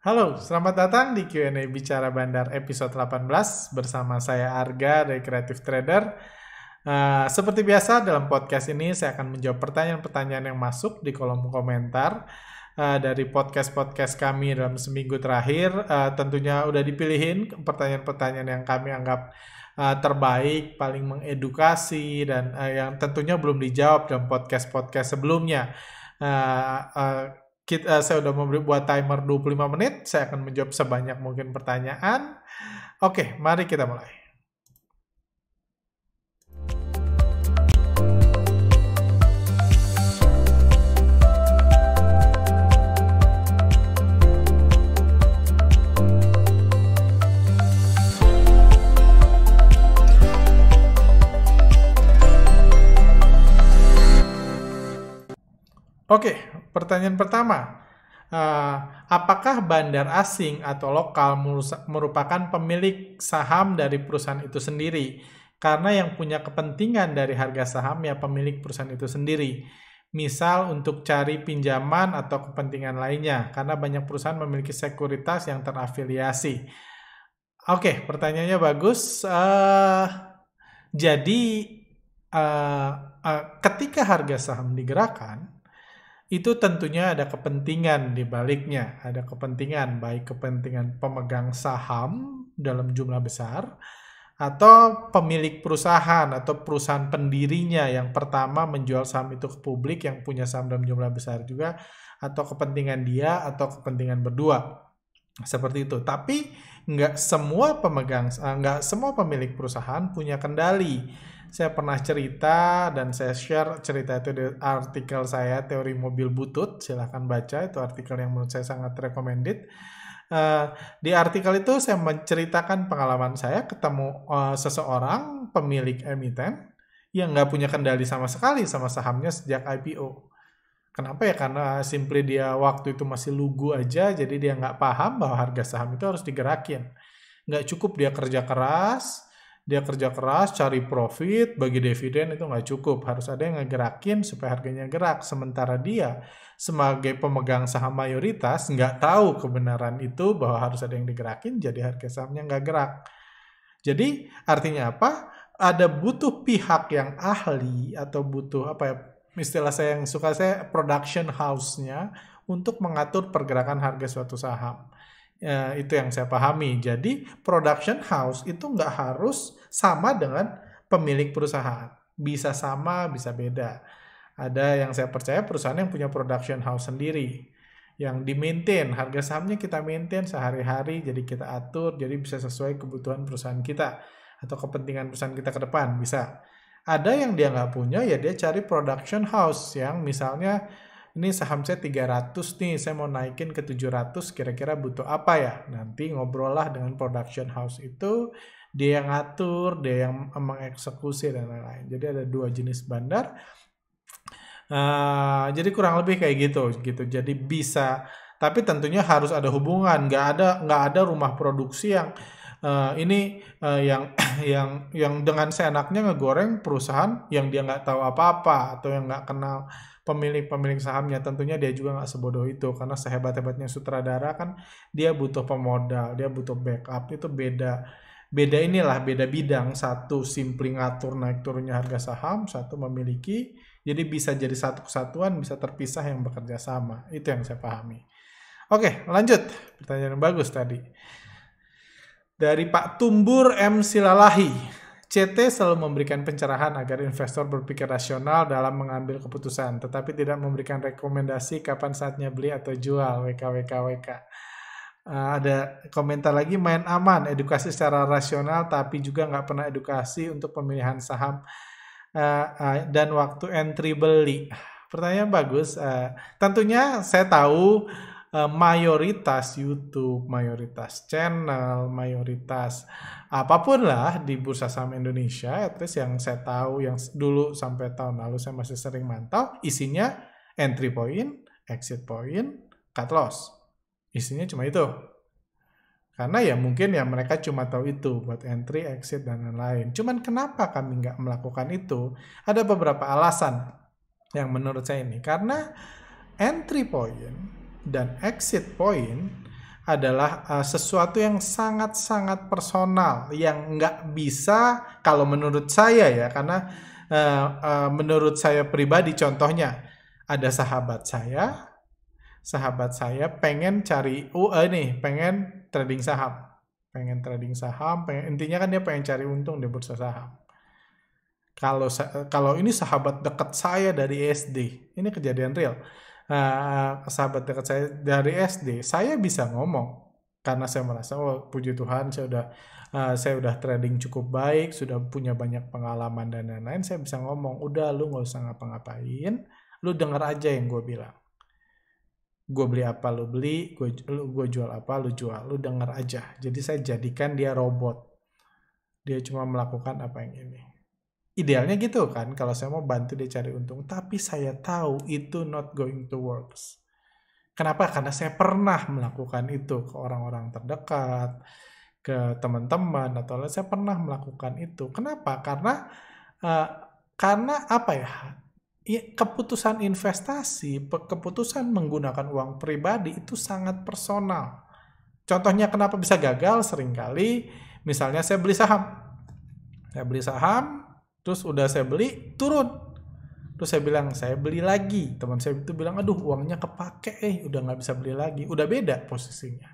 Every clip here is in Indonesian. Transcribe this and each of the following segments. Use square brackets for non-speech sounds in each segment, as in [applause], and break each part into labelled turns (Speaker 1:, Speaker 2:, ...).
Speaker 1: Halo, selamat datang di Q&A Bicara Bandar episode 18 bersama saya Arga dari Creative Trader. Uh, seperti biasa dalam podcast ini saya akan menjawab pertanyaan-pertanyaan yang masuk di kolom komentar uh, dari podcast-podcast kami dalam seminggu terakhir. Uh, tentunya udah dipilihin pertanyaan-pertanyaan yang kami anggap uh, terbaik, paling mengedukasi dan uh, yang tentunya belum dijawab dalam podcast-podcast sebelumnya. Uh, uh, kita, eh, saya sudah memberi buat timer 25 menit. Saya akan menjawab sebanyak mungkin pertanyaan. Oke, mari kita mulai. Oke, pertanyaan pertama, eh, apakah bandar asing atau lokal merupakan pemilik saham dari perusahaan itu sendiri? Karena yang punya kepentingan dari harga saham ya pemilik perusahaan itu sendiri. Misal untuk cari pinjaman atau kepentingan lainnya, karena banyak perusahaan memiliki sekuritas yang terafiliasi. Oke, okay, pertanyaannya bagus. Uh, jadi, uh, uh, ketika harga saham digerakkan, itu tentunya ada kepentingan di baliknya. Ada kepentingan baik kepentingan pemegang saham dalam jumlah besar atau pemilik perusahaan atau perusahaan pendirinya yang pertama menjual saham itu ke publik yang punya saham dalam jumlah besar juga atau kepentingan dia atau kepentingan berdua seperti itu. Tapi nggak semua pemegang eh, nggak semua pemilik perusahaan punya kendali saya pernah cerita dan saya share cerita itu di artikel saya teori mobil butut silahkan baca itu artikel yang menurut saya sangat recommended uh, di artikel itu saya menceritakan pengalaman saya ketemu uh, seseorang pemilik emiten yang nggak punya kendali sama sekali sama sahamnya sejak IPO Kenapa ya? Karena simply dia waktu itu masih lugu aja, jadi dia nggak paham bahwa harga saham itu harus digerakin. Nggak cukup dia kerja keras, dia kerja keras cari profit bagi dividen itu nggak cukup harus ada yang ngegerakin supaya harganya gerak sementara dia sebagai pemegang saham mayoritas nggak tahu kebenaran itu bahwa harus ada yang digerakin jadi harga sahamnya nggak gerak jadi artinya apa ada butuh pihak yang ahli atau butuh apa ya istilah saya yang suka saya production house-nya untuk mengatur pergerakan harga suatu saham Ya, itu yang saya pahami. Jadi production house itu nggak harus sama dengan pemilik perusahaan. Bisa sama, bisa beda. Ada yang saya percaya perusahaan yang punya production house sendiri. Yang di harga sahamnya kita maintain sehari-hari, jadi kita atur, jadi bisa sesuai kebutuhan perusahaan kita. Atau kepentingan perusahaan kita ke depan, bisa. Ada yang dia nggak punya, ya dia cari production house yang misalnya ini saham saya 300 nih, saya mau naikin ke 700, kira-kira butuh apa ya? Nanti ngobrol lah dengan production house itu, dia yang ngatur, dia yang mengeksekusi dan lain-lain. Jadi ada dua jenis bandar. Uh, jadi kurang lebih kayak gitu, gitu. Jadi bisa, tapi tentunya harus ada hubungan. Nggak ada, nggak ada rumah produksi yang uh, ini uh, yang [coughs] yang yang dengan seenaknya ngegoreng perusahaan yang dia nggak tahu apa-apa atau yang nggak kenal pemilik-pemilik sahamnya. Tentunya dia juga nggak sebodoh itu karena sehebat-hebatnya sutradara kan dia butuh pemodal, dia butuh backup itu beda beda inilah beda bidang satu simpling ngatur naik turunnya harga saham satu memiliki jadi bisa jadi satu kesatuan bisa terpisah yang bekerja sama itu yang saya pahami oke lanjut pertanyaan yang bagus tadi dari Pak Tumbur M Silalahi CT selalu memberikan pencerahan agar investor berpikir rasional dalam mengambil keputusan, tetapi tidak memberikan rekomendasi kapan saatnya beli atau jual. WKWKWK. WK, WK. Uh, eh, ada komentar lagi main aman, edukasi secara rasional, tapi juga nggak pernah edukasi untuk pemilihan saham uh, uh, dan waktu entry beli. Pertanyaan bagus. Uh, tentunya saya tahu Eh, mayoritas YouTube, mayoritas channel, mayoritas apapun lah di bursa saham Indonesia, at least yang saya tahu yang dulu sampai tahun lalu saya masih sering mantau, isinya entry point, exit point, cut loss. Isinya cuma itu. Karena ya mungkin ya mereka cuma tahu itu buat entry, exit, dan lain-lain. Cuman kenapa kami nggak melakukan itu? Ada beberapa alasan yang menurut saya ini. Karena entry point dan exit point adalah uh, sesuatu yang sangat-sangat personal yang nggak bisa kalau menurut saya ya karena uh, uh, menurut saya pribadi contohnya ada sahabat saya sahabat saya pengen cari uh, uh, nih pengen trading saham pengen trading saham pengen, intinya kan dia pengen cari untung di bursa saham kalau kalau ini sahabat dekat saya dari e SD ini kejadian real uh, sahabat dekat saya dari SD, saya bisa ngomong karena saya merasa oh puji Tuhan saya udah uh, saya udah trading cukup baik sudah punya banyak pengalaman dan lain-lain saya bisa ngomong udah lu nggak usah ngapa-ngapain lu dengar aja yang gue bilang gue beli apa lu beli gue gue jual apa lu jual lu denger aja jadi saya jadikan dia robot dia cuma melakukan apa yang ini Idealnya gitu kan, kalau saya mau bantu dia cari untung. Tapi saya tahu itu not going to works. Kenapa? Karena saya pernah melakukan itu ke orang-orang terdekat, ke teman-teman, atau lain. saya pernah melakukan itu. Kenapa? Karena uh, karena apa ya? ya keputusan investasi, keputusan menggunakan uang pribadi itu sangat personal. Contohnya kenapa bisa gagal seringkali, misalnya saya beli saham. Saya beli saham, terus udah saya beli turun terus saya bilang saya beli lagi teman saya itu bilang aduh uangnya kepake eh udah nggak bisa beli lagi udah beda posisinya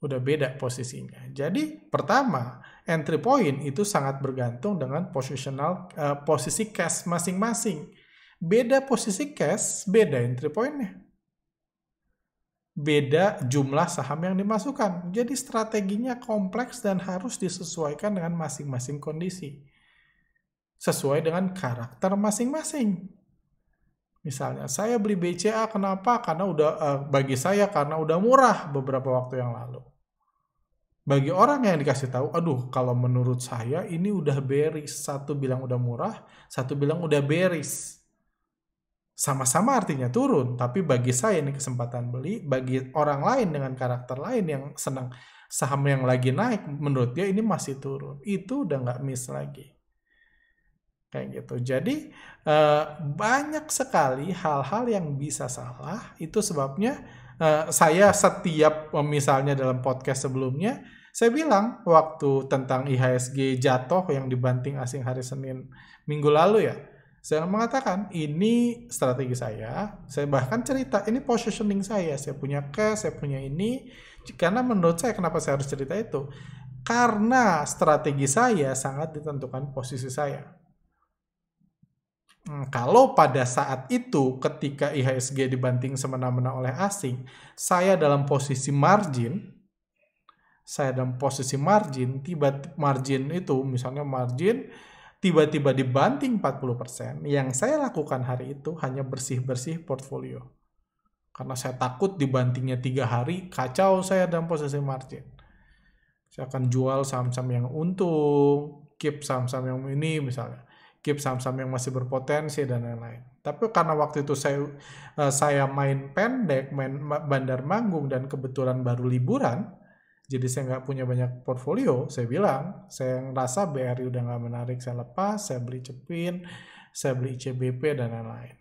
Speaker 1: udah beda posisinya jadi pertama entry point itu sangat bergantung dengan positional uh, posisi cash masing-masing beda posisi cash beda entry pointnya beda jumlah saham yang dimasukkan jadi strateginya kompleks dan harus disesuaikan dengan masing-masing kondisi sesuai dengan karakter masing-masing. Misalnya saya beli BCA kenapa? Karena udah uh, bagi saya karena udah murah beberapa waktu yang lalu. Bagi orang yang dikasih tahu, aduh kalau menurut saya ini udah beris. Satu bilang udah murah, satu bilang udah beris. Sama-sama artinya turun, tapi bagi saya ini kesempatan beli, bagi orang lain dengan karakter lain yang senang saham yang lagi naik, menurut dia ini masih turun. Itu udah nggak miss lagi kayak gitu. Jadi eh, banyak sekali hal-hal yang bisa salah. Itu sebabnya eh, saya setiap eh, misalnya dalam podcast sebelumnya saya bilang waktu tentang IHSG jatuh yang dibanting asing hari Senin minggu lalu ya. Saya mengatakan ini strategi saya. Saya bahkan cerita ini positioning saya. Saya punya cash, saya punya ini. Karena menurut saya kenapa saya harus cerita itu? Karena strategi saya sangat ditentukan posisi saya Hmm, kalau pada saat itu ketika IHSG dibanting semena-mena oleh asing, saya dalam posisi margin, saya dalam posisi margin, tiba margin itu misalnya margin tiba-tiba dibanting 40%, yang saya lakukan hari itu hanya bersih-bersih portfolio. Karena saya takut dibantingnya tiga hari, kacau saya dalam posisi margin. Saya akan jual saham-saham yang untung, keep saham-saham yang ini misalnya keep saham-saham yang masih berpotensi dan lain-lain. Tapi karena waktu itu saya eh, saya main pendek, main bandar manggung dan kebetulan baru liburan, jadi saya nggak punya banyak portfolio. Saya bilang, saya ngerasa BRI udah nggak menarik, saya lepas, saya beli cepin, saya beli CBP dan lain-lain.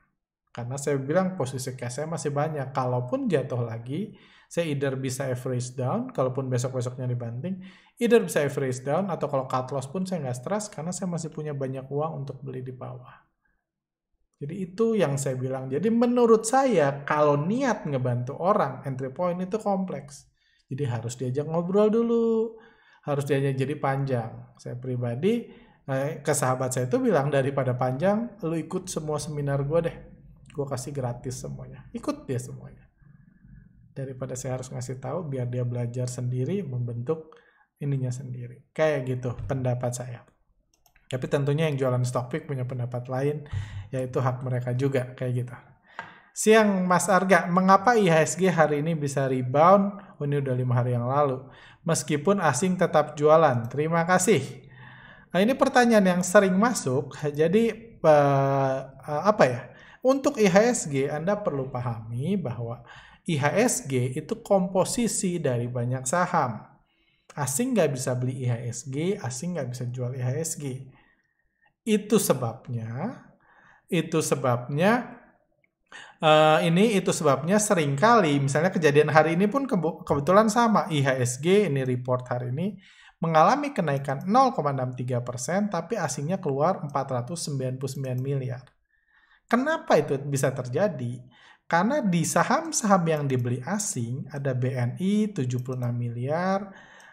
Speaker 1: Karena saya bilang posisi cash saya masih banyak, kalaupun jatuh lagi, saya either bisa average down, kalaupun besok-besoknya dibanting, either bisa average down, atau kalau cut loss pun saya nggak stres, karena saya masih punya banyak uang untuk beli di bawah. Jadi itu yang saya bilang. Jadi menurut saya kalau niat ngebantu orang, entry point itu kompleks. Jadi harus diajak ngobrol dulu. Harus diajak jadi panjang. Saya pribadi, eh, ke sahabat saya itu bilang daripada panjang, lu ikut semua seminar gue deh. Gue kasih gratis semuanya. Ikut dia semuanya daripada saya harus ngasih tahu biar dia belajar sendiri membentuk ininya sendiri kayak gitu pendapat saya tapi tentunya yang jualan stock punya pendapat lain yaitu hak mereka juga kayak gitu Siang Mas Arga, mengapa IHSG hari ini bisa rebound? Oh, ini udah lima hari yang lalu. Meskipun asing tetap jualan. Terima kasih. Nah ini pertanyaan yang sering masuk. Jadi uh, apa ya? Untuk IHSG Anda perlu pahami bahwa IHSG itu komposisi dari banyak saham. Asing nggak bisa beli IHSG, asing nggak bisa jual IHSG. Itu sebabnya, itu sebabnya Uh, ini itu sebabnya seringkali misalnya kejadian hari ini pun kebetulan sama IHSG ini report hari ini mengalami kenaikan 0,63 persen tapi asingnya keluar 499 miliar. Kenapa itu bisa terjadi? Karena di saham-saham yang dibeli asing ada BNI 76 miliar,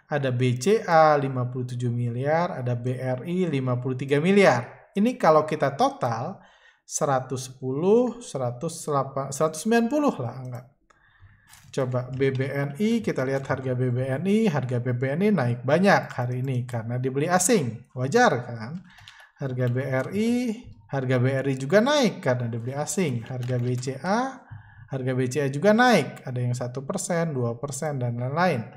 Speaker 1: ada BCA 57 miliar, ada BRI 53 miliar. Ini kalau kita total 110, 108, 190 lah anggap. Coba BBNI, kita lihat harga BBNI, harga BBNI naik banyak hari ini karena dibeli asing. Wajar kan? Harga BRI, harga BRI juga naik karena dibeli asing. Harga BCA Harga BCA juga naik, ada yang satu persen, dua persen dan lain-lain.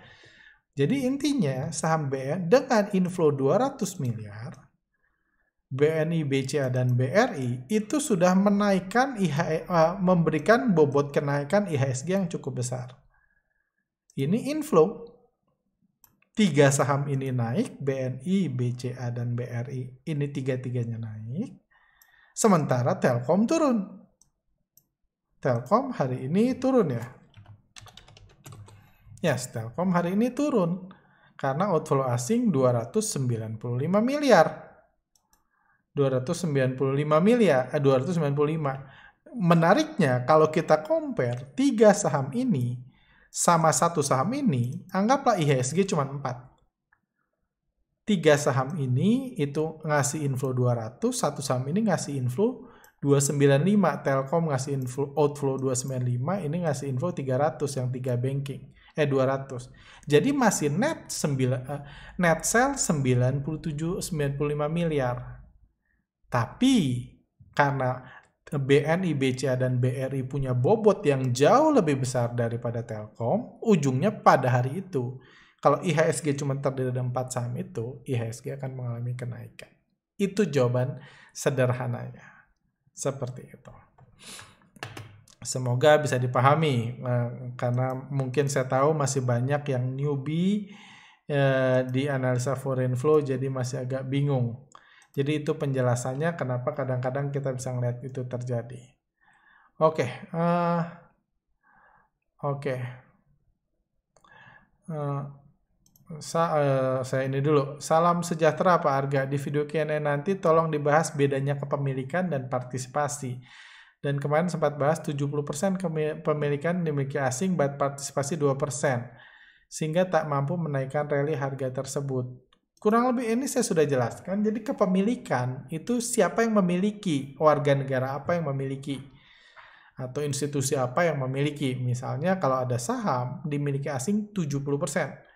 Speaker 1: Jadi intinya saham BN dengan inflow 200 miliar, BNI, BCA dan BRI itu sudah menaikkan IH, uh, e, eh, memberikan bobot kenaikan IHSG yang cukup besar. Ini inflow. Tiga saham ini naik, BNI, BCA dan BRI ini tiga-tiganya naik. Sementara Telkom turun. Telkom hari ini turun ya. Yes, Telkom hari ini turun karena outflow asing 295 miliar. 295 miliar, eh, 295. Menariknya kalau kita compare tiga saham ini sama satu saham ini, anggaplah IHSG cuma 4. Tiga saham ini itu ngasih inflow 200, satu saham ini ngasih inflow 295 Telkom ngasih info outflow 295 ini ngasih info 300 yang tiga banking eh 200 jadi masih net 9 eh, net sell 97 95 miliar tapi karena BNI, BCA, dan BRI punya bobot yang jauh lebih besar daripada Telkom, ujungnya pada hari itu. Kalau IHSG cuma terdiri dari 4 saham itu, IHSG akan mengalami kenaikan. Itu jawaban sederhananya. Seperti itu. Semoga bisa dipahami eh, karena mungkin saya tahu masih banyak yang newbie eh, di analisa foreign flow jadi masih agak bingung. Jadi itu penjelasannya kenapa kadang-kadang kita bisa melihat itu terjadi. Oke, okay, uh, eh, oke. Okay. Sa uh, saya ini dulu. Salam sejahtera Pak Arga. Di video Q&A nanti tolong dibahas bedanya kepemilikan dan partisipasi. Dan kemarin sempat bahas 70% kepemilikan dimiliki asing, buat partisipasi 2%. Sehingga tak mampu menaikkan rally harga tersebut. Kurang lebih ini saya sudah jelaskan. Jadi kepemilikan itu siapa yang memiliki, warga negara apa yang memiliki atau institusi apa yang memiliki. Misalnya kalau ada saham dimiliki asing 70%.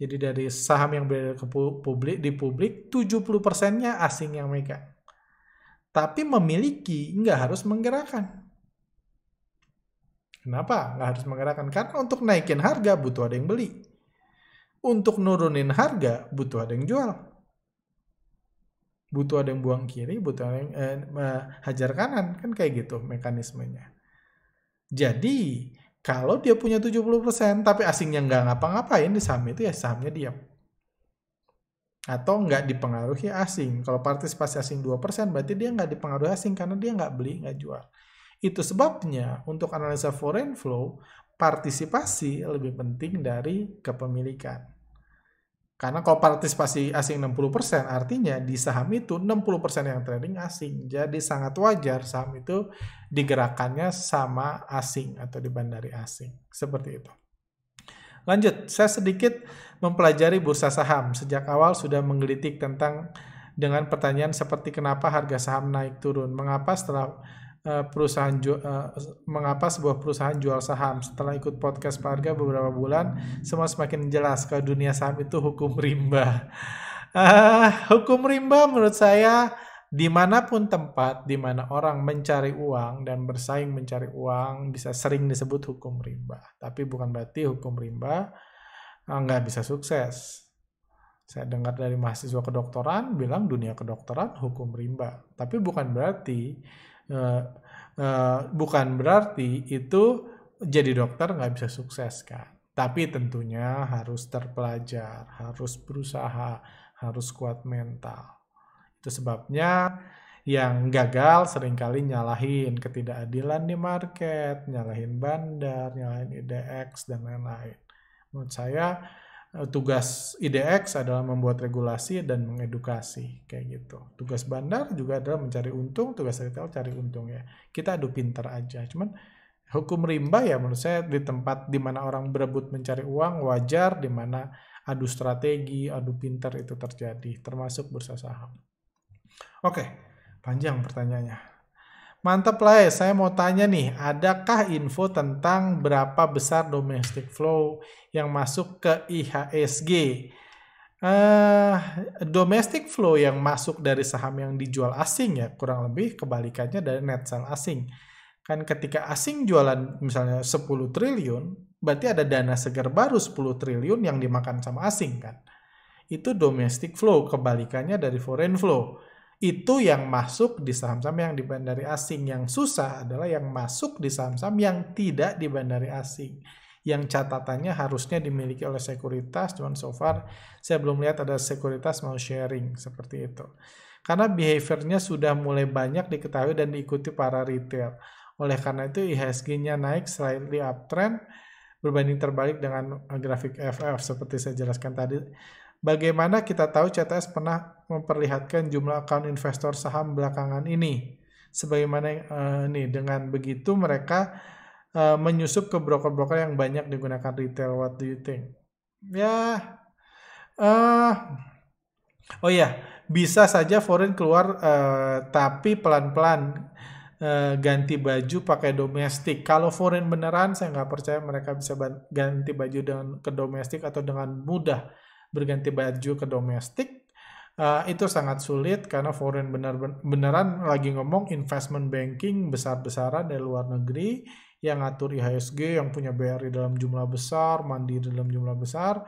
Speaker 1: Jadi dari saham yang berada ke publik di publik 70%-nya asing yang mereka, Tapi memiliki nggak harus menggerakkan. Kenapa nggak harus menggerakkan? Karena untuk naikin harga butuh ada yang beli. Untuk nurunin harga butuh ada yang jual. Butuh ada yang buang kiri, butuh ada yang eh, hajar kanan. Kan kayak gitu mekanismenya. Jadi kalau dia punya 70% tapi asingnya nggak ngapa-ngapain di saham itu ya sahamnya diam. Atau nggak dipengaruhi asing. Kalau partisipasi asing 2% berarti dia nggak dipengaruhi asing karena dia nggak beli, nggak jual. Itu sebabnya untuk analisa foreign flow, partisipasi lebih penting dari kepemilikan. Karena kalau partisipasi asing 60%, artinya di saham itu 60% yang trading asing. Jadi sangat wajar saham itu digerakannya sama asing atau dibandari asing. Seperti itu. Lanjut, saya sedikit mempelajari bursa saham. Sejak awal sudah menggelitik tentang dengan pertanyaan seperti kenapa harga saham naik turun. Mengapa setelah Eh, perusahaan eh, mengapa sebuah perusahaan jual saham. Setelah ikut podcast Pak Arga beberapa bulan, semua semakin jelas ke dunia saham itu hukum rimba. Uh, [laughs] hukum rimba menurut saya dimanapun tempat, dimana orang mencari uang dan bersaing mencari uang bisa sering disebut hukum rimba. Tapi bukan berarti hukum rimba nggak bisa sukses. Saya dengar dari mahasiswa kedokteran bilang dunia kedokteran hukum rimba. Tapi bukan berarti Eh, eh, bukan berarti itu jadi dokter nggak bisa sukses kan. Tapi tentunya harus terpelajar, harus berusaha, harus kuat mental. Itu sebabnya yang gagal seringkali nyalahin ketidakadilan di market, nyalahin bandar, nyalahin IDX, dan lain-lain. Menurut saya Eh, tugas IDX adalah membuat regulasi dan mengedukasi kayak gitu. Tugas bandar juga adalah mencari untung, tugas retail cari untung ya. Kita adu pinter aja. Cuman hukum rimba ya menurut saya di tempat di mana orang berebut mencari uang wajar di mana adu strategi, adu pinter itu terjadi termasuk bursa saham. Oke, panjang pertanyaannya. Mantap lah, ya saya mau tanya nih, adakah info tentang berapa besar domestic flow yang masuk ke IHSG? Uh, eh, domestic flow yang masuk dari saham yang dijual asing ya, kurang lebih kebalikannya dari net sale asing. Kan ketika asing jualan misalnya 10 triliun, berarti ada dana segar baru 10 triliun yang dimakan sama asing kan. Itu domestic flow, kebalikannya dari foreign flow itu yang masuk di saham-saham yang dibandari asing. Yang susah adalah yang masuk di saham-saham yang tidak dibandari asing. Yang catatannya harusnya dimiliki oleh sekuritas, cuman so far saya belum lihat ada sekuritas mau sharing seperti itu. Karena behaviornya sudah mulai banyak diketahui dan diikuti para retail. Oleh karena itu IHSG-nya naik slightly uptrend berbanding terbalik dengan grafik FF seperti saya jelaskan tadi Bagaimana kita tahu CTS pernah memperlihatkan jumlah account investor saham belakangan ini? Sebagaimana uh, nih dengan begitu mereka uh, menyusup ke broker-broker yang banyak digunakan retail. What do you think? Ya, uh, oh ya, bisa saja foreign keluar, uh, tapi pelan-pelan ganti baju pakai domestik. Kalau foreign beneran, saya nggak percaya mereka bisa ganti baju dengan ke domestik atau dengan mudah berganti baju ke domestik uh, itu sangat sulit karena foreign bener beneran lagi ngomong investment banking besar-besaran dari luar negeri yang ngatur IHSG yang punya BRI dalam jumlah besar, Mandiri dalam jumlah besar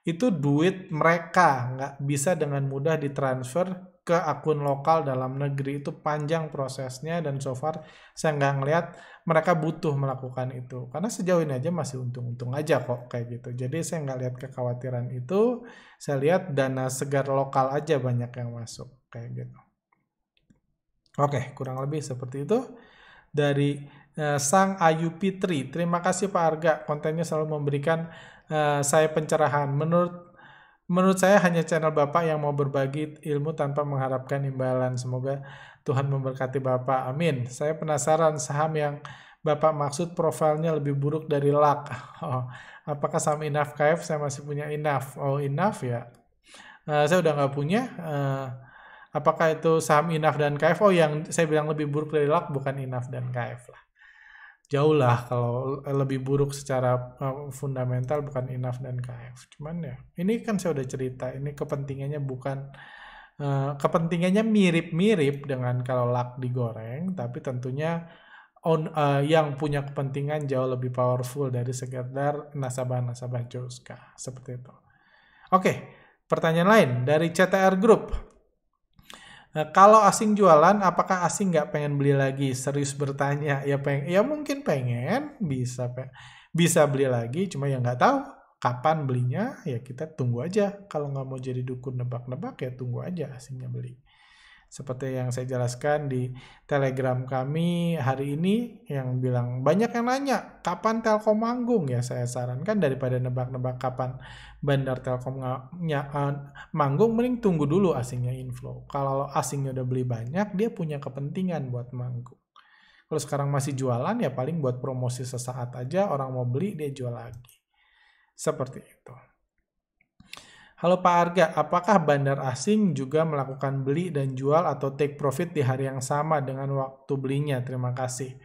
Speaker 1: itu duit mereka nggak bisa dengan mudah ditransfer ke akun lokal dalam negeri itu panjang prosesnya dan so far saya nggak ngelihat mereka butuh melakukan itu karena sejauh ini aja masih untung-untung aja kok kayak gitu jadi saya nggak lihat kekhawatiran itu saya lihat dana segar lokal aja banyak yang masuk kayak gitu oke kurang lebih seperti itu dari uh, Sang Ayu Pitri terima kasih Pak Arga kontennya selalu memberikan uh, saya pencerahan menurut Menurut saya hanya channel Bapak yang mau berbagi ilmu tanpa mengharapkan imbalan. Semoga Tuhan memberkati Bapak. Amin. Saya penasaran saham yang Bapak maksud profilnya lebih buruk dari LAK. [laughs] Oh, apakah saham Inaf KF? Saya masih punya Inaf. Oh, Inaf ya. Uh, saya udah nggak punya. Uh, apakah itu saham Inaf dan KF? Oh, yang saya bilang lebih buruk dari LAK bukan Inaf dan KF lah jauh lah kalau lebih buruk secara eh, fundamental bukan Inaf dan KF. Cuman ya ini kan saya udah cerita ini kepentingannya bukan uh, kepentingannya mirip-mirip dengan kalau lak digoreng tapi tentunya on, uh, yang punya kepentingan jauh lebih powerful dari sekedar nasabah-nasabah Joska seperti itu. Oke, pertanyaan lain dari CTR Group. Nah, kalau asing jualan, apakah asing nggak pengen beli lagi? Serius bertanya, ya peng, ya mungkin pengen, bisa pe bisa beli lagi, cuma yang nggak tahu kapan belinya. Ya kita tunggu aja. Kalau nggak mau jadi dukun nebak-nebak, ya tunggu aja asingnya beli seperti yang saya jelaskan di Telegram kami hari ini yang bilang banyak yang nanya kapan Telkom manggung ya saya sarankan daripada nebak-nebak kapan bandar Telkom nggak nyak manggung mending tunggu dulu asingnya inflow. Kalau asingnya udah beli banyak dia punya kepentingan buat manggung. Kalau sekarang masih jualan ya paling buat promosi sesaat aja orang mau beli dia jual lagi. Seperti itu. Halo Pak Arga, apakah bandar asing juga melakukan beli dan jual atau take profit di hari yang sama dengan waktu belinya? Terima kasih.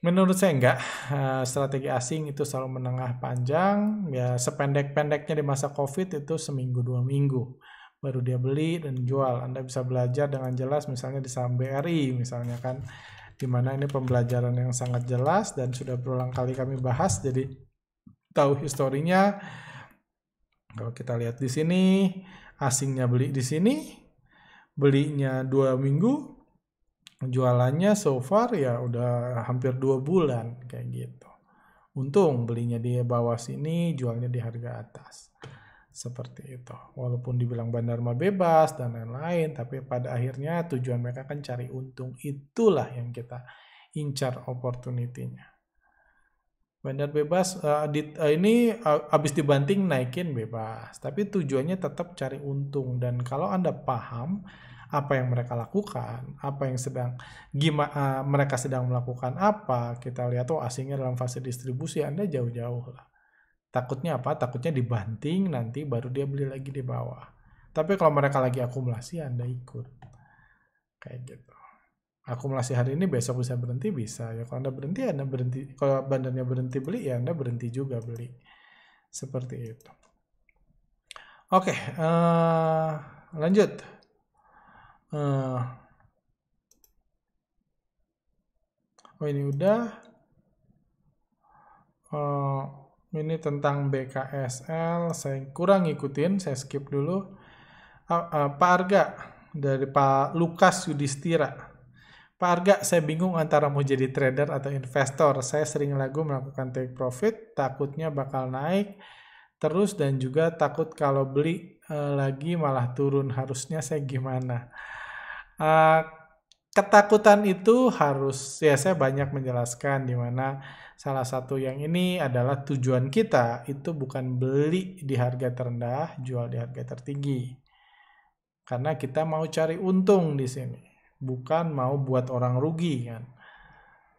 Speaker 1: Menurut saya enggak, eh, strategi asing itu selalu menengah panjang, ya sependek-pendeknya di masa COVID itu seminggu dua minggu, baru dia beli dan jual. Anda bisa belajar dengan jelas misalnya di saham BRI misalnya kan, Di mana ini pembelajaran yang sangat jelas dan sudah berulang kali kami bahas, jadi tahu historinya, kalau kita lihat di sini, asingnya beli di sini, belinya dua minggu, jualannya so far ya udah hampir dua bulan kayak gitu. Untung belinya di bawah sini, jualnya di harga atas. Seperti itu. Walaupun dibilang bandar mah bebas dan lain-lain, tapi pada akhirnya tujuan mereka kan cari untung. Itulah yang kita incar opportunity-nya. Bandar bebas uh, di, uh, ini uh, eh, habis dibanting naikin bebas, tapi tujuannya tetap cari untung dan kalau Anda paham apa yang mereka lakukan, apa yang sedang gimana uh, mereka sedang melakukan apa, kita lihat tuh oh, asingnya dalam fase distribusi Anda jauh-jauh lah. Takutnya apa? Takutnya dibanting nanti baru dia beli lagi di bawah. Tapi kalau mereka lagi akumulasi Anda ikut. Kayak gitu akumulasi hari ini besok bisa berhenti bisa ya kalau anda berhenti anda berhenti kalau bandarnya berhenti beli ya anda berhenti juga beli seperti itu oke uh, lanjut uh, oh ini udah uh, ini tentang BKSL saya kurang ngikutin saya skip dulu uh, uh, Pak Arga dari Pak Lukas Yudhistira Pak Arga, saya bingung antara mau jadi trader atau investor. Saya sering lagu melakukan take profit, takutnya bakal naik terus dan juga takut kalau beli uh, lagi malah turun. Harusnya saya gimana? Uh, ketakutan itu harus ya saya banyak menjelaskan di mana salah satu yang ini adalah tujuan kita itu bukan beli di harga terendah, jual di harga tertinggi. Karena kita mau cari untung di sini bukan mau buat orang rugi kan.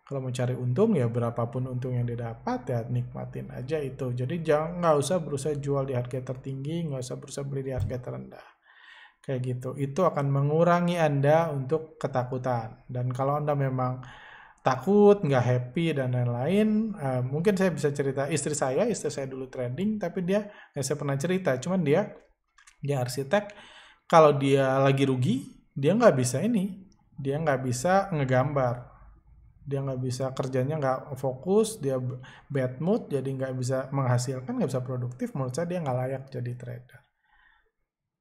Speaker 1: Kalau mau cari untung ya berapapun untung yang didapat ya nikmatin aja itu. Jadi jangan nggak usah berusaha jual di harga tertinggi, nggak usah berusaha beli di harga terendah. Kayak gitu. Itu akan mengurangi Anda untuk ketakutan. Dan kalau Anda memang takut, nggak happy dan lain-lain. Uh, mungkin saya bisa cerita istri saya, istri saya dulu trading, tapi dia ya saya pernah cerita, cuman dia dia arsitek. Kalau dia lagi rugi, dia nggak bisa ini, dia nggak bisa ngegambar dia nggak bisa kerjanya nggak fokus dia bad mood jadi nggak bisa menghasilkan nggak bisa produktif menurut saya dia nggak layak jadi trader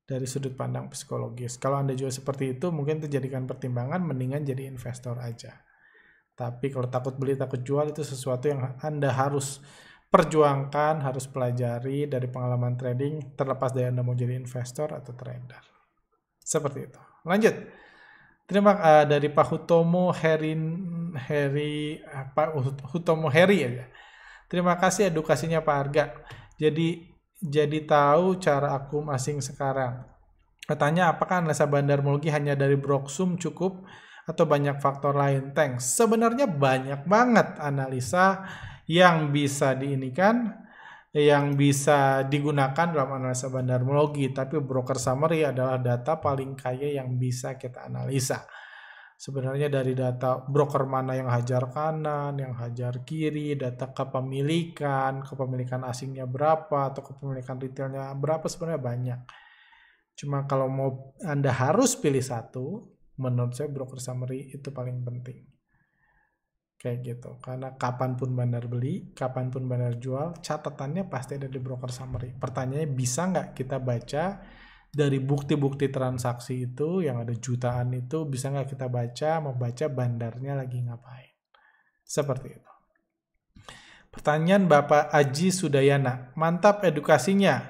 Speaker 1: dari sudut pandang psikologis kalau anda juga seperti itu mungkin itu jadikan pertimbangan mendingan jadi investor aja tapi kalau takut beli takut jual itu sesuatu yang anda harus perjuangkan, harus pelajari dari pengalaman trading, terlepas dari Anda mau jadi investor atau trader. Seperti itu. Lanjut. Terima uh, dari Pak Hutomo Herin Heri Pak Hutomo Heri ya. Terima kasih edukasinya Pak Arga. Jadi jadi tahu cara aku asing sekarang. Katanya apakah analisa bandar mulgi hanya dari Broksum cukup atau banyak faktor lain? Thanks. Sebenarnya banyak banget analisa yang bisa diinikan yang bisa digunakan dalam analisa bandarmologi, tapi broker summary adalah data paling kaya yang bisa kita analisa. Sebenarnya dari data broker mana yang hajar kanan, yang hajar kiri, data kepemilikan, kepemilikan asingnya berapa, atau kepemilikan retailnya berapa sebenarnya banyak. Cuma kalau mau Anda harus pilih satu, menurut saya broker summary itu paling penting kayak gitu karena kapanpun bandar beli kapanpun bandar jual catatannya pasti ada di broker summary pertanyaannya bisa nggak kita baca dari bukti-bukti transaksi itu yang ada jutaan itu bisa nggak kita baca membaca bandarnya lagi ngapain seperti itu pertanyaan Bapak Aji Sudayana mantap edukasinya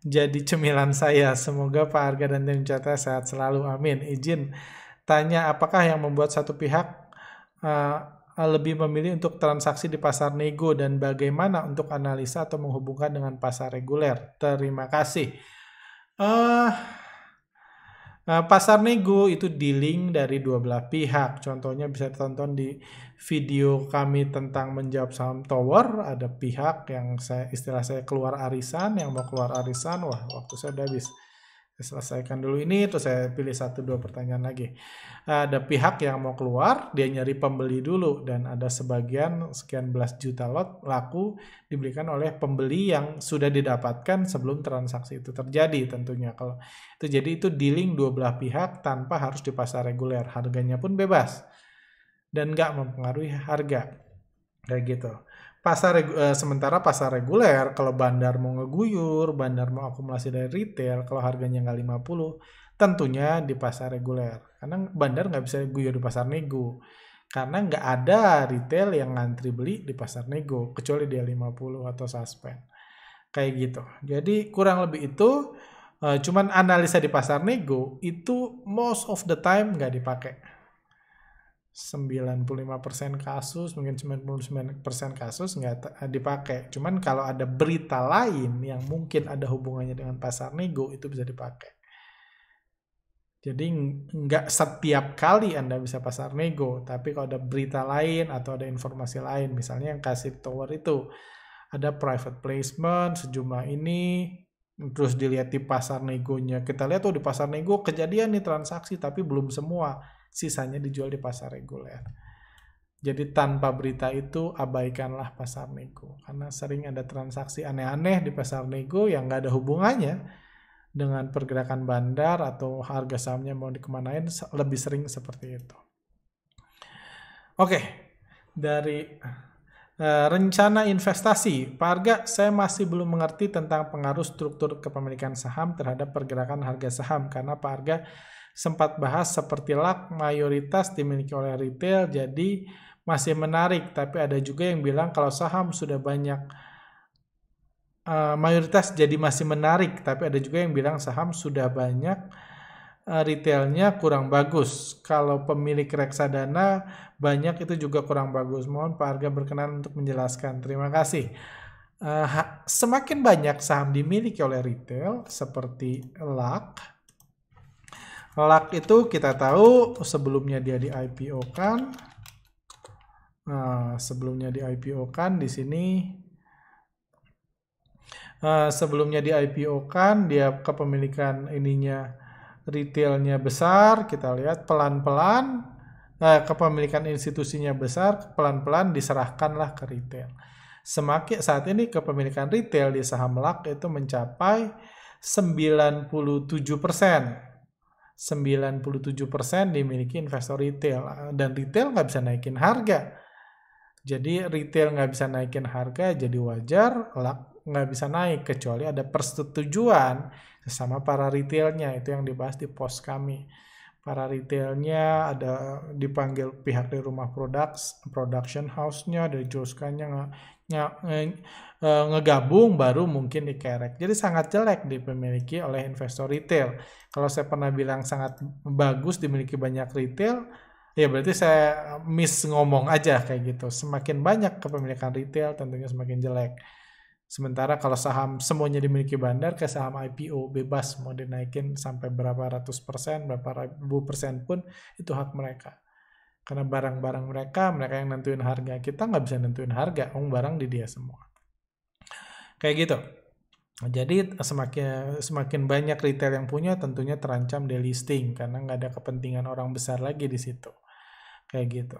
Speaker 1: jadi cemilan saya semoga Pak Arga dan tim CT sehat selalu amin izin tanya apakah yang membuat satu pihak eh, Eh, lebih memilih untuk transaksi di pasar nego dan bagaimana untuk analisa atau menghubungkan dengan pasar reguler? Terima kasih. Uh, Nah, pasar nego itu dealing dari dua belah pihak. Contohnya bisa ditonton di video kami tentang menjawab saham tower. Ada pihak yang saya istilah saya keluar arisan, yang mau keluar arisan, wah waktu saya udah habis selesaikan dulu ini terus saya pilih satu dua pertanyaan lagi ada pihak yang mau keluar dia nyari pembeli dulu dan ada sebagian sekian belas juta lot laku diberikan oleh pembeli yang sudah didapatkan sebelum transaksi itu terjadi tentunya kalau itu jadi itu dealing dua belah pihak tanpa harus di pasar reguler harganya pun bebas dan nggak mempengaruhi harga kayak gitu pasar uh, sementara pasar reguler kalau bandar mau ngeguyur, bandar mau akumulasi dari retail, kalau harganya nggak 50, tentunya di pasar reguler. Karena bandar nggak bisa guyur di pasar nego. Karena nggak ada retail yang ngantri beli di pasar nego, kecuali dia 50 atau suspend. Kayak gitu. Jadi kurang lebih itu, uh, cuman analisa di pasar nego itu most of the time nggak dipakai 95% kasus, mungkin 99% kasus nggak eh, dipakai. Cuman kalau ada berita lain yang mungkin ada hubungannya dengan pasar nego, itu bisa dipakai. Jadi nggak setiap kali Anda bisa pasar nego, tapi kalau ada berita lain atau ada informasi lain, misalnya yang kasih tower itu, ada private placement sejumlah ini, terus dilihat di pasar negonya. Kita lihat tuh oh, di pasar nego kejadian nih transaksi, tapi belum semua sisanya dijual di pasar reguler. Jadi tanpa berita itu abaikanlah pasar nego. Karena sering ada transaksi aneh-aneh di pasar nego yang nggak ada hubungannya dengan pergerakan bandar atau harga sahamnya mau dikemanain lebih sering seperti itu. Oke, dari uh, rencana investasi, Pak Arga, saya masih belum mengerti tentang pengaruh struktur kepemilikan saham terhadap pergerakan harga saham karena Pak Arga sempat bahas seperti LAK mayoritas dimiliki oleh retail jadi masih menarik tapi ada juga yang bilang kalau saham sudah banyak uh, mayoritas jadi masih menarik tapi ada juga yang bilang saham sudah banyak eh, retailnya kurang bagus kalau pemilik reksadana banyak itu juga kurang bagus mohon Pak Arga berkenan untuk menjelaskan terima kasih uh, semakin banyak saham dimiliki oleh retail seperti LAK Lak itu kita tahu sebelumnya dia di IPO kan. Nah, sebelumnya di IPO kan di sini uh, sebelumnya di IPO kan dia kepemilikan ininya retailnya besar kita lihat pelan-pelan uh, kepemilikan institusinya besar pelan-pelan diserahkanlah ke retail. Semakin saat ini kepemilikan retail di saham LAK itu mencapai 97 persen 97% dimiliki investor retail eh, dan retail nggak bisa naikin harga. Jadi retail nggak bisa naikin harga, jadi wajar LAK nggak bisa naik kecuali ada persetujuan sesama para retailnya itu yang dibahas di pos kami. Para retailnya ada eh, dipanggil pihak dari rumah produk production house-nya, dari joskan ya, e, ngegabung baru mungkin dikerek. Jadi sangat jelek dimiliki oleh investor retail. Kalau saya pernah bilang sangat bagus dimiliki banyak retail, ya berarti saya miss ngomong aja kayak gitu. Semakin banyak kepemilikan retail tentunya semakin jelek. Sementara kalau saham semuanya dimiliki bandar, kayak saham IPO bebas mau dinaikin sampai berapa ratus persen, berapa ribu persen pun itu hak mereka. Karena barang-barang mereka, mereka yang nentuin harga. Kita nggak bisa nentuin harga, om barang di dia semua. Kayak gitu. Jadi semakin semakin banyak retail yang punya tentunya terancam delisting karena nggak ada kepentingan orang besar lagi di situ. Kayak gitu.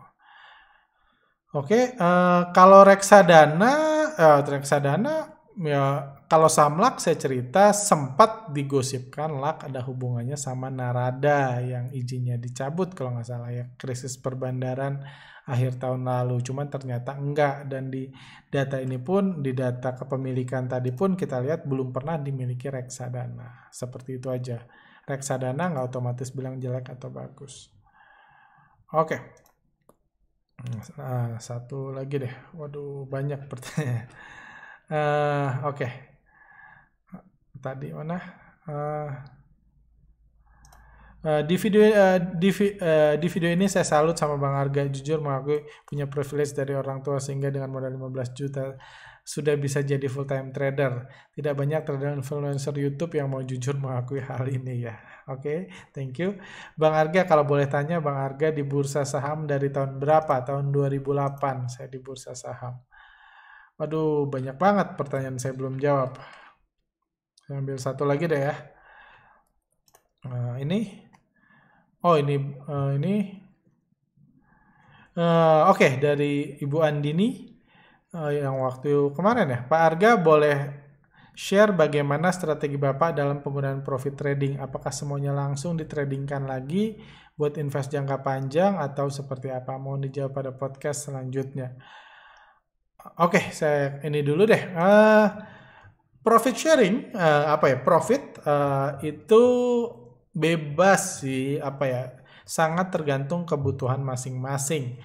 Speaker 1: Oke, uh, kalau reksadana, uh, reksadana ya kalau Samlak saya cerita sempat digosipkan Lak ada hubungannya sama Narada yang izinnya dicabut kalau nggak salah ya krisis perbandaran akhir tahun lalu cuman ternyata enggak dan di data ini pun di data kepemilikan tadi pun kita lihat belum pernah dimiliki reksadana seperti itu aja reksadana nggak otomatis bilang jelek atau bagus oke okay. nah, satu lagi deh waduh banyak pertanyaan Eh, oke okay. tadi mana uh, Uh, di video uh, di, uh, di video ini saya salut sama Bang Arga jujur mengakui punya privilege dari orang tua sehingga dengan modal 15 juta sudah bisa jadi full time trader. Tidak banyak trader influencer YouTube yang mau jujur mengakui hal ini ya. Oke, okay, thank you. Bang Arga kalau boleh tanya Bang Arga di bursa saham dari tahun berapa? Tahun 2008 saya di bursa saham. Waduh, banyak banget pertanyaan saya belum jawab. Saya ambil satu lagi deh ya. Nah, ini. Oh, ini uh, ini Uh, Oke, okay, dari Ibu Andini uh, yang waktu kemarin ya, Pak Arga boleh share bagaimana strategi Bapak dalam penggunaan profit trading? Apakah semuanya langsung ditradingkan lagi buat invest jangka panjang atau seperti apa? Mohon dijawab pada podcast selanjutnya. Oke, okay, saya ini dulu deh. Uh, profit sharing uh, apa ya? Profit uh, itu bebas sih apa ya? Sangat tergantung kebutuhan masing-masing.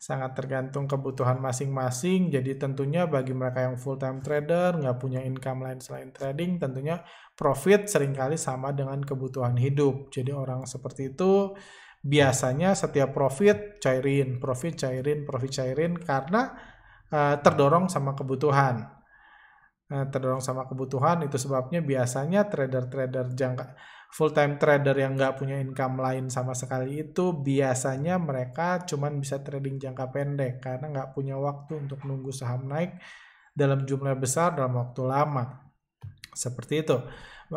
Speaker 1: Sangat tergantung kebutuhan masing-masing. Jadi tentunya bagi mereka yang full time trader nggak punya income lain selain trading, tentunya profit seringkali sama dengan kebutuhan hidup. Jadi orang seperti itu biasanya setiap profit cairin, profit cairin, profit cairin karena Eh, terdorong sama kebutuhan. Eh, terdorong sama kebutuhan itu sebabnya biasanya trader-trader jangka full time trader yang nggak punya income lain sama sekali itu biasanya mereka cuman bisa trading jangka pendek karena nggak punya waktu untuk nunggu saham naik dalam jumlah besar dalam waktu lama seperti itu uh,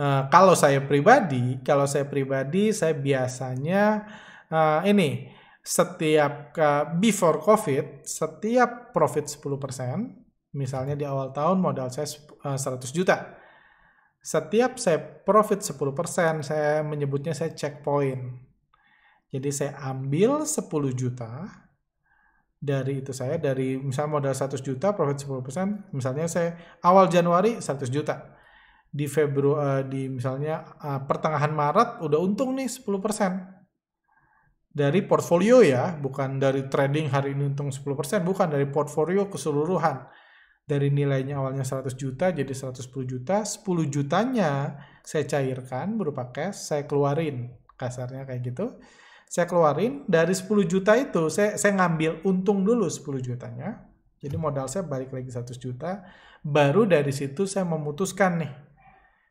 Speaker 1: uh, kalau saya pribadi kalau saya pribadi saya biasanya uh, ini setiap uh, before COVID, setiap profit 10%, misalnya di awal tahun modal saya eh, seratus 100 juta. Setiap saya profit 10%, saya menyebutnya saya checkpoint. Jadi saya ambil 10 juta dari itu saya dari misalnya modal 100 juta profit 10%, misalnya saya awal Januari 100 juta. Di Februari eh, di misalnya eh, pertengahan Maret udah untung nih persen dari portfolio ya, bukan dari trading hari ini untung 10%, bukan dari portfolio keseluruhan. Dari nilainya awalnya 100 juta jadi 110 juta, 10 jutanya saya cairkan berupa cash, saya keluarin, kasarnya kayak gitu. Saya keluarin dari 10 juta itu saya saya ngambil untung dulu 10 jutanya. Jadi modal saya balik lagi 100 juta, baru dari situ saya memutuskan nih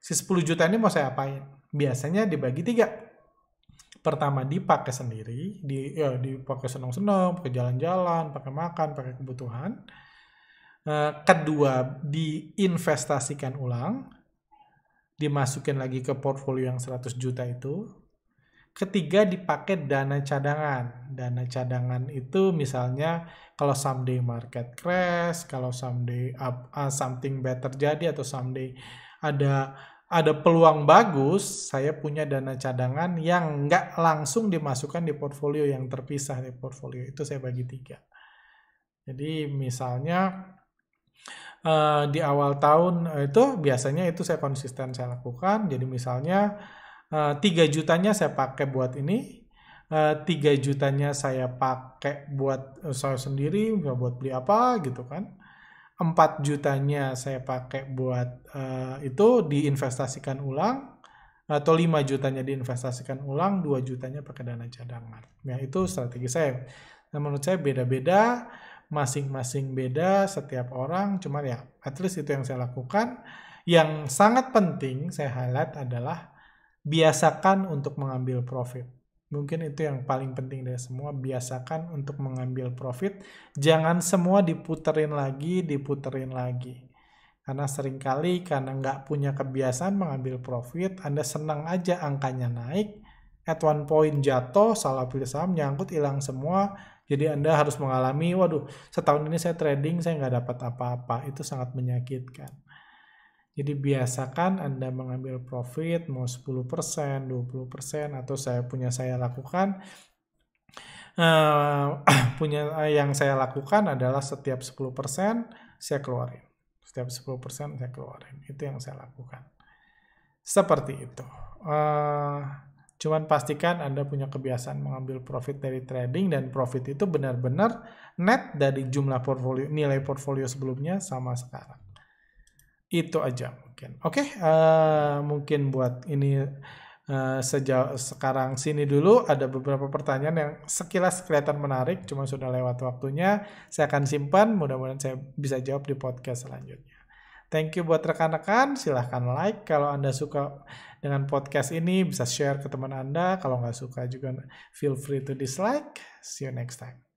Speaker 1: si 10 juta ini mau saya apain. Biasanya dibagi tiga pertama dipakai sendiri di ya, dipakai senang-senang pakai jalan-jalan pakai makan pakai kebutuhan eh, kedua diinvestasikan ulang dimasukin lagi ke portfolio yang 100 juta itu ketiga dipakai dana cadangan dana cadangan itu misalnya kalau someday market crash kalau someday up, uh, something better jadi atau someday ada ada peluang bagus, saya punya dana cadangan yang nggak langsung dimasukkan di portfolio yang terpisah di portfolio. Itu saya bagi tiga. Jadi misalnya eh, di awal tahun eh, itu biasanya itu saya konsisten saya lakukan. Jadi misalnya uh, eh, 3 jutanya saya pakai buat ini, uh, 3 jutanya saya pakai buat saya sendiri, nggak buat beli apa gitu kan. 4 jutanya saya pakai buat uh, itu diinvestasikan ulang atau 5 jutanya diinvestasikan ulang, 2 jutanya pakai dana cadangan. Ya, itu strategi saya. Nah, menurut saya beda-beda, masing-masing beda setiap orang, cuman ya at least itu yang saya lakukan. Yang sangat penting saya highlight adalah biasakan untuk mengambil profit. Mungkin itu yang paling penting dari semua, biasakan untuk mengambil profit. Jangan semua diputerin lagi, diputerin lagi. Karena seringkali karena nggak punya kebiasaan mengambil profit, Anda senang aja angkanya naik, at one point jatuh, salah pilih saham, nyangkut, hilang semua, jadi Anda harus mengalami, waduh, setahun ini saya trading, saya nggak dapat apa-apa. Itu sangat menyakitkan. Jadi biasakan Anda mengambil profit mau 10%, 20% atau saya punya saya lakukan uh, [clears throat] punya uh, yang saya lakukan adalah setiap 10% saya keluarin. Setiap 10% saya keluarin. Itu yang saya lakukan. Seperti itu. Uh, cuman pastikan Anda punya kebiasaan mengambil profit dari trading dan profit itu benar-benar net dari jumlah portfolio nilai portfolio sebelumnya sama sekarang itu aja mungkin. Oke, okay, uh, eh, mungkin buat ini uh, sejauh sekarang sini dulu ada beberapa pertanyaan yang sekilas kelihatan menarik, cuma sudah lewat waktunya. Saya akan simpan, mudah-mudahan saya bisa jawab di podcast selanjutnya. Thank you buat rekan-rekan. Silahkan like kalau Anda suka dengan podcast ini. Bisa share ke teman Anda. Kalau nggak suka juga feel free to dislike. See you next time.